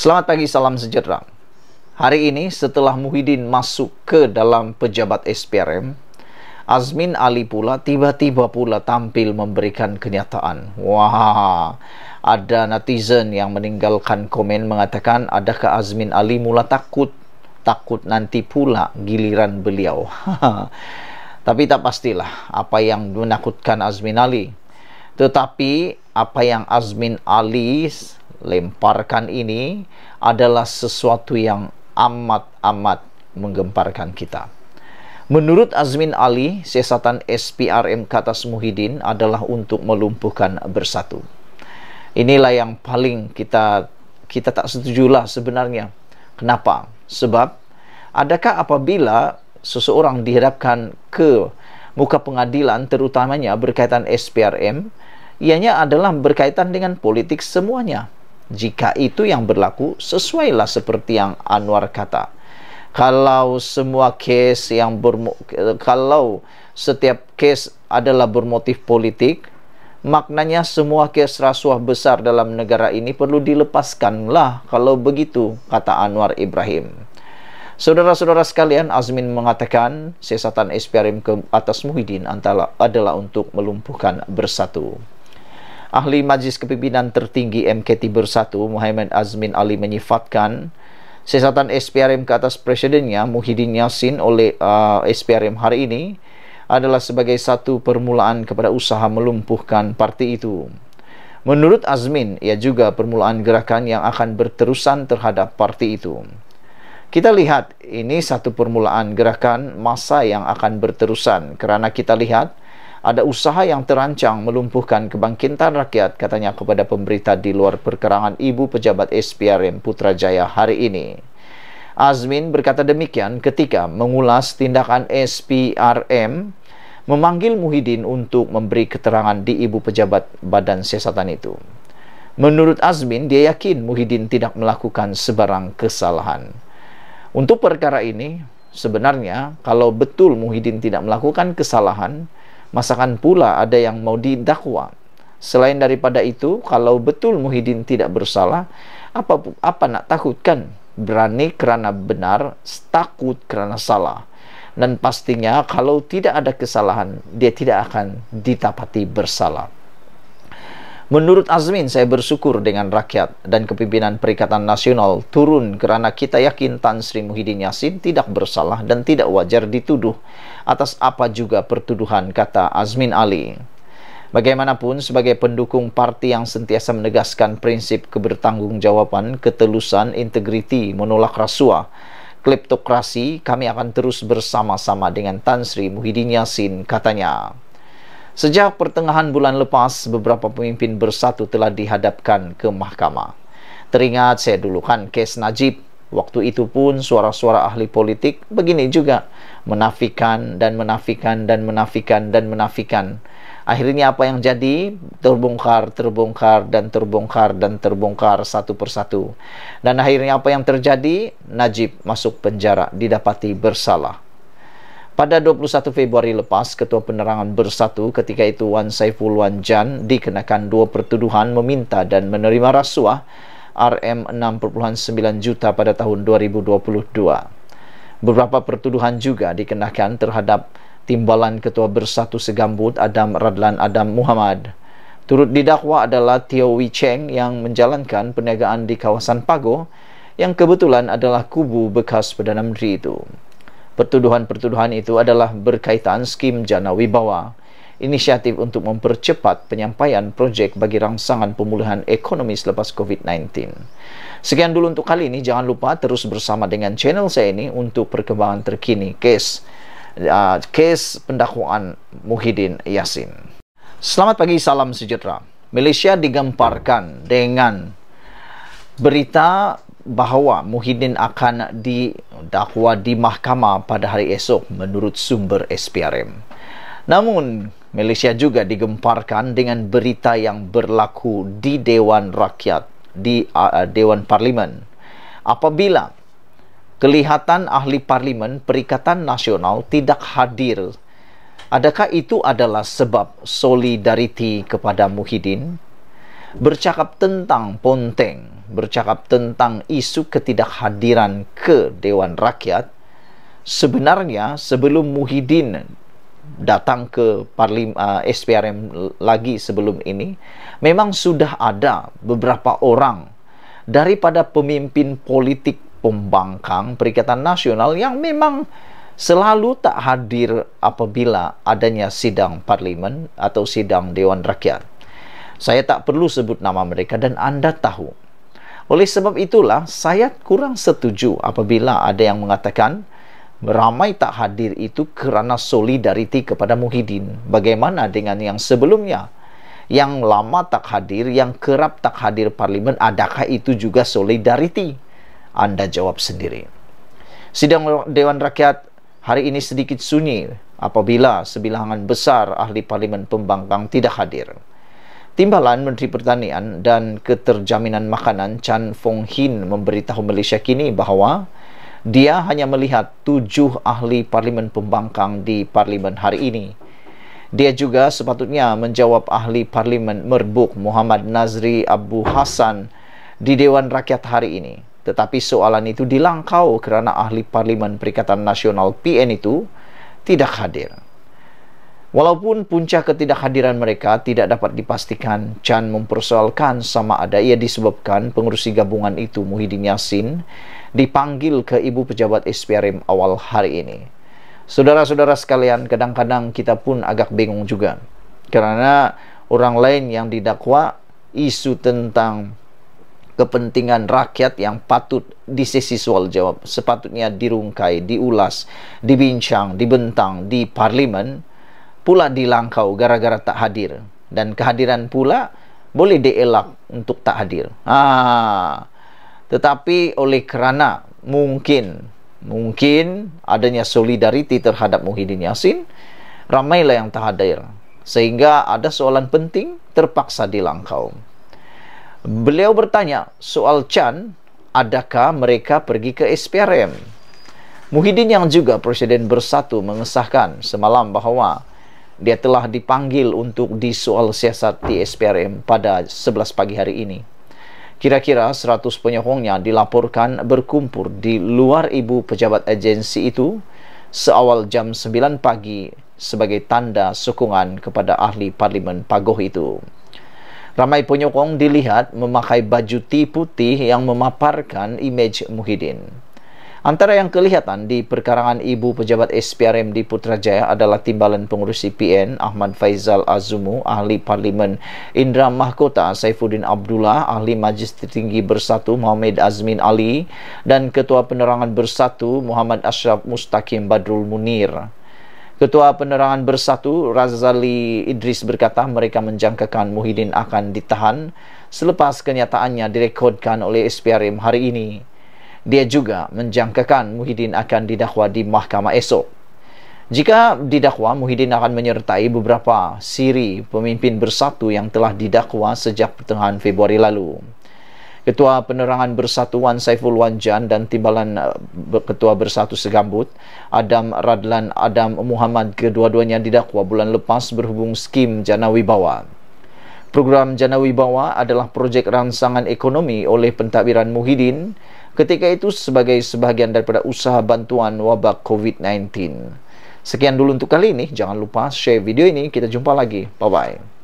Selamat pagi, salam sejahtera. Hari ini setelah Muhyiddin masuk ke dalam pejabat SPRM, Azmin Ali pula tiba-tiba pula tampil memberikan kenyataan. Wah, ada netizen yang meninggalkan komen mengatakan adakah Azmin Ali mula takut? Takut nanti pula giliran beliau. Tapi tak pastilah apa yang menakutkan Azmin Ali. Tetapi apa yang Azmin Ali lemparkan ini adalah sesuatu yang amat-amat menggemparkan kita. Menurut Azmin Ali, sesatan SPRM kata Muhyiddin adalah untuk melumpuhkan bersatu. Inilah yang paling kita kita tak setuju lah sebenarnya. Kenapa? Sebab adakah apabila seseorang dihadapkan ke muka pengadilan terutamanya berkaitan SPRM ianya adalah berkaitan dengan politik semuanya jika itu yang berlaku, sesuailah seperti yang Anwar kata. Kalau semua kes yang bermu kalau setiap kes adalah bermotif politik, maknanya semua kes rasuah besar dalam negara ini perlu dilepaskanlah kalau begitu, kata Anwar Ibrahim. Saudara-saudara sekalian, Azmin mengatakan sesatan SPRM ke atas Muhyiddin adalah untuk melumpuhkan bersatu. Ahli Majlis Kepimpinan Tertinggi MKT Bersatu Muhammad Azmin Ali menyifatkan sesatan SPRM ke atas presidennya Muhyiddin Yassin oleh uh, SPRM hari ini adalah sebagai satu permulaan kepada usaha melumpuhkan parti itu. Menurut Azmin, ia juga permulaan gerakan yang akan berterusan terhadap parti itu. Kita lihat ini satu permulaan gerakan masa yang akan berterusan kerana kita lihat ada usaha yang terancang melumpuhkan kebangkitan rakyat katanya kepada pemberita di luar perkerangan ibu pejabat SPRM Putrajaya hari ini. Azmin berkata demikian ketika mengulas tindakan SPRM memanggil Muhyiddin untuk memberi keterangan di ibu pejabat badan siasatan itu. Menurut Azmin, dia yakin Muhyiddin tidak melakukan sebarang kesalahan. Untuk perkara ini, sebenarnya kalau betul Muhyiddin tidak melakukan kesalahan, Masakan pula ada yang mau didakwa. Selain daripada itu, kalau betul Muhyiddin tidak bersalah, apa apa nak takutkan? Berani kerana benar, takut kerana salah. Dan pastinya kalau tidak ada kesalahan, dia tidak akan ditapati bersalah. Menurut Azmin, saya bersyukur dengan rakyat dan kepimpinan Perikatan Nasional turun kerana kita yakin Tan Sri Muhyiddin Yassin tidak bersalah dan tidak wajar dituduh atas apa juga pertuduhan, kata Azmin Ali. Bagaimanapun, sebagai pendukung parti yang sentiasa menegaskan prinsip kebertanggungjawaban, ketelusan, integriti, menolak rasuah, kleptokrasi, kami akan terus bersama-sama dengan Tan Sri Muhyiddin Yassin, katanya. Sejak pertengahan bulan lepas, beberapa pemimpin bersatu telah dihadapkan ke mahkamah. Teringat saya dulu kan kes Najib. Waktu itu pun suara-suara ahli politik begini juga. Menafikan dan menafikan dan menafikan dan menafikan. Akhirnya apa yang jadi? Terbongkar, terbongkar, dan terbongkar, dan terbongkar satu persatu. Dan akhirnya apa yang terjadi? Najib masuk penjara, didapati bersalah. Pada 21 Februari lepas, Ketua Penerangan Bersatu ketika itu Wan Saiful Wan Jan dikenakan dua pertuduhan meminta dan menerima rasuah RM6.9 juta pada tahun 2022. Beberapa pertuduhan juga dikenakan terhadap timbalan Ketua Bersatu Segambut Adam Radlan Adam Muhammad. Turut didakwa adalah Tio Wee Cheng yang menjalankan perniagaan di kawasan Pago yang kebetulan adalah kubu bekas Perdana Menteri itu. Pertuduhan-pertuduhan itu adalah berkaitan skim jana wibawa, inisiatif untuk mempercepat penyampaian projek bagi rangsangan pemulihan ekonomi selepas COVID-19. Sekian dulu untuk kali ini, jangan lupa terus bersama dengan channel saya ini untuk perkembangan terkini kes uh, case pendakwaan Muhyiddin Yassin. Selamat pagi, salam sejahtera. Malaysia digemparkan dengan berita bahawa Muhyiddin akan didakwa di mahkamah pada hari esok menurut sumber SPRM. Namun, Malaysia juga digemparkan dengan berita yang berlaku di Dewan Rakyat, di uh, Dewan Parlimen. Apabila kelihatan ahli parlimen Perikatan Nasional tidak hadir, adakah itu adalah sebab solidariti kepada Muhyiddin? Bercakap tentang Ponteng, bercakap tentang isu ketidakhadiran ke Dewan Rakyat sebenarnya sebelum Muhyiddin datang ke Parlim, uh, SPRM lagi sebelum ini memang sudah ada beberapa orang daripada pemimpin politik pembangkang Perikatan Nasional yang memang selalu tak hadir apabila adanya sidang parlimen atau sidang Dewan Rakyat. Saya tak perlu sebut nama mereka dan anda tahu oleh sebab itulah saya kurang setuju apabila ada yang mengatakan ramai tak hadir itu kerana solidariti kepada Muhyiddin. Bagaimana dengan yang sebelumnya? Yang lama tak hadir, yang kerap tak hadir parlimen, adakah itu juga solidariti? Anda jawab sendiri. Sidang Dewan Rakyat hari ini sedikit sunyi apabila sebilangan besar ahli parlimen pembangkang tidak hadir. Timbalan Menteri Pertanian dan Keterjaminan Makanan Chan Fong Hin memberitahu Malaysia kini bahawa dia hanya melihat tujuh ahli Parlimen Pembangkang di Parlimen hari ini. Dia juga sepatutnya menjawab ahli Parlimen Merbuk Muhammad Nazri Abu Hassan di Dewan Rakyat hari ini. Tetapi soalan itu dilangkau kerana ahli Parlimen Perikatan Nasional PN itu tidak hadir. Walaupun punca ketidakhadiran mereka tidak dapat dipastikan, Chan mempersoalkan sama ada ia disebabkan pengurusi gabungan itu Muhyiddin Yassin dipanggil ke ibu pejabat SPRM awal hari ini. Saudara-saudara sekalian, kadang-kadang kita pun agak bingung juga kerana orang lain yang didakwa isu tentang kepentingan rakyat yang patut di soal jawab sepatutnya dirungkai, diulas, dibincang, dibentang di parlimen pula dilangkau gara-gara tak hadir dan kehadiran pula boleh dielak untuk tak hadir. Ha. Tetapi oleh kerana mungkin mungkin adanya solidariti terhadap Muhyiddin Yassin ramailah yang tak hadir sehingga ada soalan penting terpaksa dilangkau. Beliau bertanya soal Chan adakah mereka pergi ke SPRM? Muhyiddin yang juga Presiden Bersatu mengesahkan semalam bahawa dia telah dipanggil untuk disoal siasat di SPRM pada 11 pagi hari ini. Kira-kira 100 penyokongnya dilaporkan berkumpul di luar ibu pejabat agensi itu seawal jam 9 pagi sebagai tanda sokongan kepada ahli parlimen Pagoh itu. Ramai penyokong dilihat memakai baju tee putih yang memaparkan imej Muhyiddin. Antara yang kelihatan di perkarangan ibu pejabat SPRM di Putrajaya adalah timbalan pengurusi PN Ahmad Faizal Azumu, ahli Parlimen Indra Mahkota Saifuddin Abdullah, ahli Majlis Tertinggi Bersatu Muhammad Azmin Ali dan Ketua Penerangan Bersatu Muhammad Ashraf Mustaqim Badrul Munir. Ketua Penerangan Bersatu Razali Idris berkata mereka menjangkakan Muhyiddin akan ditahan selepas kenyataannya direkodkan oleh SPRM hari ini dia juga menjangkakan Muhyiddin akan didakwa di mahkamah esok. Jika didakwa, Muhyiddin akan menyertai beberapa siri pemimpin bersatu yang telah didakwa sejak pertengahan Februari lalu. Ketua Penerangan bersatuan Wan Saiful Wanjan dan Timbalan eh, Ketua Bersatu Segambut Adam Radlan Adam Muhammad kedua-duanya didakwa bulan lepas berhubung skim Jana Wibawa. Program Jana Wibawa adalah projek rangsangan ekonomi oleh pentadbiran Muhyiddin ketika itu sebagai sebahagian daripada usaha bantuan wabak COVID-19. Sekian dulu untuk kali ini. Jangan lupa share video ini. Kita jumpa lagi. Bye-bye.